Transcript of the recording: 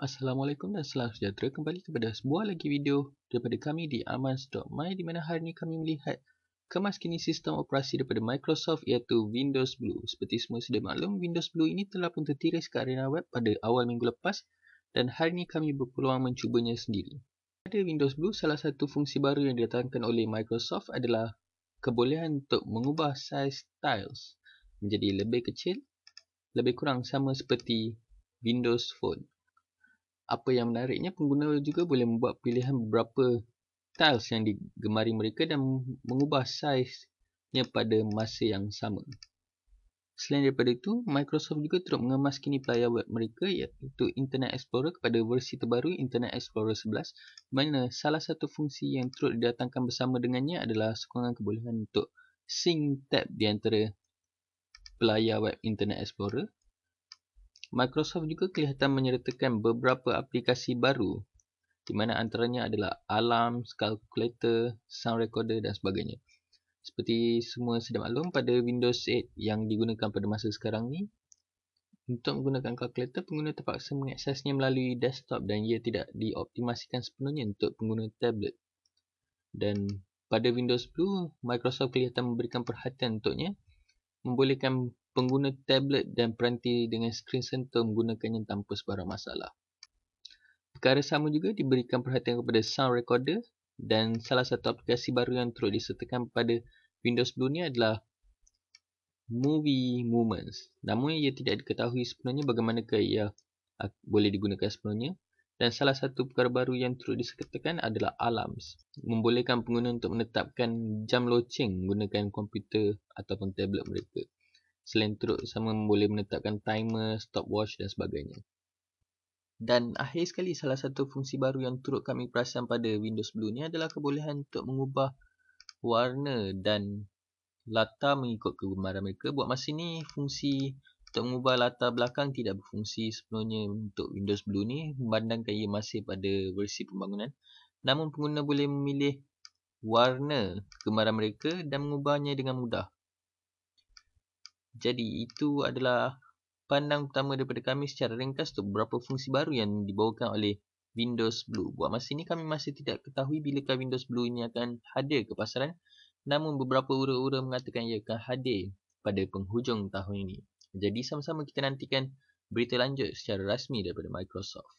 Assalamualaikum dan salam sejahtera kembali kepada sebuah lagi video daripada kami di amans.my di mana hari ini kami melihat kemas kini sistem operasi daripada Microsoft iaitu Windows Blue. Seperti semua sudah maklum, Windows Blue ini telah pun tertiris ke arena web pada awal minggu lepas dan hari ini kami berpeluang mencubanya sendiri. Pada Windows Blue, salah satu fungsi baru yang didatangkan oleh Microsoft adalah kebolehan untuk mengubah size tiles menjadi lebih kecil, lebih kurang sama seperti Windows Phone apa yang menariknya pengguna juga boleh membuat pilihan beberapa tiles yang digemari mereka dan mengubah saiznya pada masa yang sama. Selain daripada itu, Microsoft juga turut kini pelayar web mereka iaitu Internet Explorer kepada versi terbaru Internet Explorer 11 di mana salah satu fungsi yang turut didatangkan bersama dengannya adalah sokongan kebolehan untuk sync tab di antara pelayar web Internet Explorer Microsoft juga kelihatan menyertakan beberapa aplikasi baru di mana antaranya adalah alarm, calculator, sound recorder dan sebagainya. Seperti semua sedang maklum pada Windows 8 yang digunakan pada masa sekarang ni, untuk menggunakan calculator, pengguna terpaksa mengaksesnya melalui desktop dan ia tidak dioptimasikan sepenuhnya untuk pengguna tablet. Dan pada Windows 10, Microsoft kelihatan memberikan perhatian untuknya, membolehkan pengguna tablet dan peranti dengan skrin sentuh menggunakannya tanpa sebarang masalah. Perkara sama juga diberikan perhatian kepada sound recorder dan salah satu aplikasi baru yang terus disertakan pada Windows dunia adalah Movie Moments. Namun ia tidak diketahui sebenarnya bagaimanakah ia boleh digunakan sepenuhnya dan salah satu perkara baru yang terus disertakan adalah alarms membolehkan pengguna untuk menetapkan jam loceng menggunakan komputer ataupun tablet mereka Selain teruk sama boleh menetapkan timer, stopwatch dan sebagainya. Dan akhir sekali salah satu fungsi baru yang turut kami perasan pada Windows Blue ni adalah kebolehan untuk mengubah warna dan latar mengikut kegemaran mereka. Buat masa ni fungsi untuk mengubah latar belakang tidak berfungsi sepenuhnya untuk Windows Blue ni memandangkan ia masih pada versi pembangunan. Namun pengguna boleh memilih warna kegemaran mereka dan mengubahnya dengan mudah. Jadi itu adalah pandang pertama daripada kami secara ringkas untuk beberapa fungsi baru yang dibawakan oleh Windows Blue. Buat masa ini kami masih tidak ketahui bila bilakah Windows Blue ini akan hadir ke pasaran. Namun beberapa ura-ura mengatakan ia akan hadir pada penghujung tahun ini. Jadi sama-sama kita nantikan berita lanjut secara rasmi daripada Microsoft.